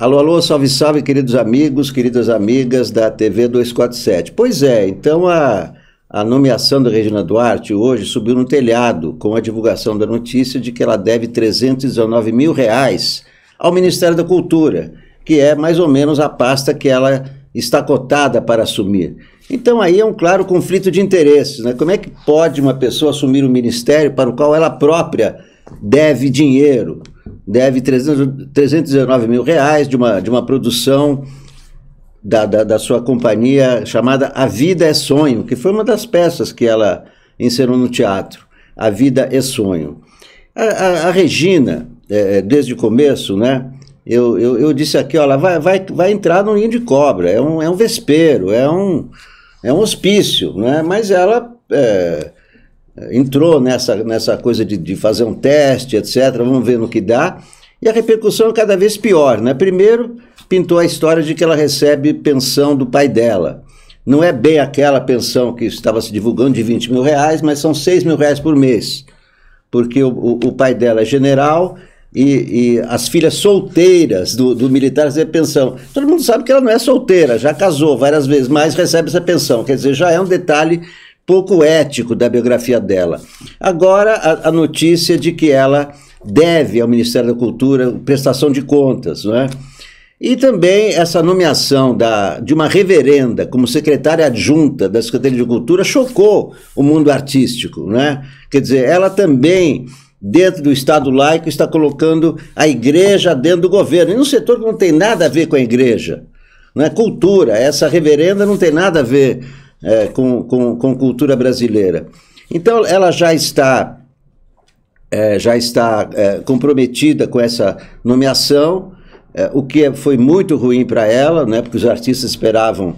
Alô, alô, salve, salve, queridos amigos, queridas amigas da TV 247. Pois é, então a, a nomeação da Regina Duarte hoje subiu no telhado com a divulgação da notícia de que ela deve 319 mil reais ao Ministério da Cultura, que é mais ou menos a pasta que ela está cotada para assumir. Então aí é um claro conflito de interesses, né? Como é que pode uma pessoa assumir um ministério para o qual ela própria deve dinheiro? deve 300, 319 mil reais de uma, de uma produção da, da, da, sua companhia chamada A Vida é Sonho, que foi uma das peças que ela encerrou no teatro. A Vida é Sonho. A, a, a Regina, é, é desde o começo, né? Eu, eu, eu disse aqui, ela vai, vai, vai entrar no ninho de cobra, é um, é um vespeiro, é um, é um hospício, né? Mas ela é, entrou nessa, nessa coisa de, de fazer um teste, etc. Vamos ver no que dá. E a repercussão é cada vez pior, né? Primeiro, pintou a história de que ela recebe pensão do pai dela. Não é bem aquela pensão que estava se divulgando de 20 mil reais, mas são 6 mil reais por mês. Porque o, o, o pai dela é general e, e as filhas solteiras do, do militar recebem pensão. Todo mundo sabe que ela não é solteira, já casou várias vezes, mas recebe essa pensão. Quer dizer, já é um detalhe pouco ético da biografia dela. Agora, a, a notícia de que ela deve ao Ministério da Cultura prestação de contas, não é? E também essa nomeação da, de uma reverenda como secretária adjunta da Secretaria de Cultura chocou o mundo artístico, né? Quer dizer, ela também, dentro do Estado laico, está colocando a igreja dentro do governo, e num setor que não tem nada a ver com a igreja. é? Cultura, essa reverenda não tem nada a ver é, com, com, com cultura brasileira. Então, ela já está, é, já está é, comprometida com essa nomeação, é, o que foi muito ruim para ela, né, porque os artistas esperavam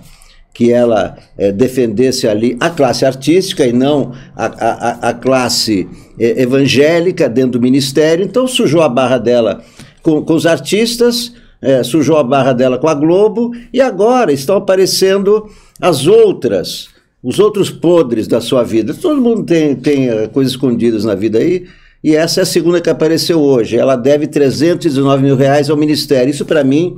que ela é, defendesse ali a classe artística e não a, a, a classe é, evangélica dentro do ministério. Então, sujou a barra dela com, com os artistas é, sujou a barra dela com a Globo e agora estão aparecendo as outras, os outros podres da sua vida. Todo mundo tem, tem eh, coisas escondidas na vida aí. E essa é a segunda que apareceu hoje. Ela deve 319 mil reais ao Ministério. Isso, para mim,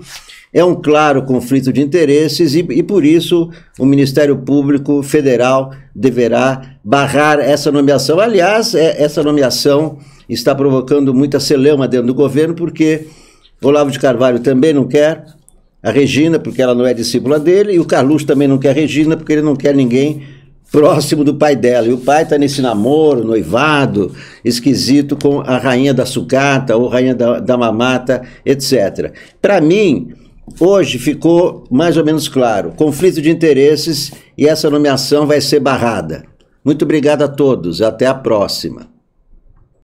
é um claro conflito de interesses e, e, por isso o Ministério Público Federal deverá barrar essa nomeação. Aliás, é, essa nomeação está provocando muita celeuma dentro do governo, porque Olavo de Carvalho também não quer a Regina, porque ela não é discípula dele, e o Carluxo também não quer a Regina, porque ele não quer ninguém próximo do pai dela. E o pai está nesse namoro, noivado, esquisito com a rainha da sucata ou rainha da, da mamata, etc. Para mim, hoje ficou mais ou menos claro: conflito de interesses e essa nomeação vai ser barrada. Muito obrigado a todos, até a próxima.